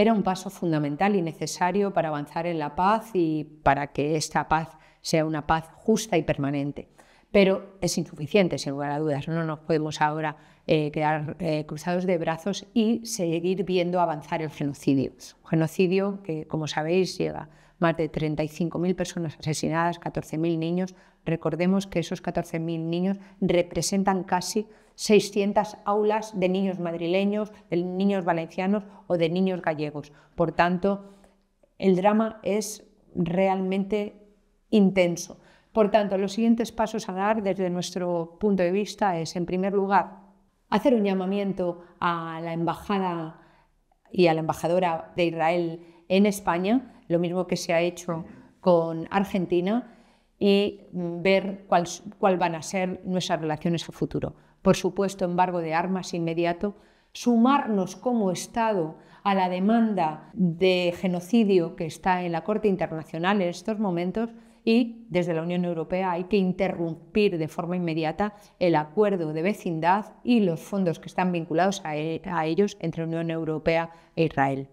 era un paso fundamental y necesario para avanzar en la paz y para que esta paz sea una paz justa y permanente pero es insuficiente, sin lugar a dudas. No nos podemos ahora eh, quedar eh, cruzados de brazos y seguir viendo avanzar el genocidio. Un genocidio que, como sabéis, llega más de 35.000 personas asesinadas, 14.000 niños. Recordemos que esos 14.000 niños representan casi 600 aulas de niños madrileños, de niños valencianos o de niños gallegos. Por tanto, el drama es realmente intenso por tanto, los siguientes pasos a dar desde nuestro punto de vista es, en primer lugar, hacer un llamamiento a la embajada y a la embajadora de Israel en España, lo mismo que se ha hecho con Argentina, y ver cuál, van a ser nuestras relaciones a futuro. Por supuesto, embargo de armas inmediato sumarnos como Estado a la demanda de genocidio que está en la Corte Internacional en estos momentos y desde la Unión Europea hay que interrumpir de forma inmediata el acuerdo de vecindad y los fondos que están vinculados a, e, ellos entre la Unión Europea e Israel.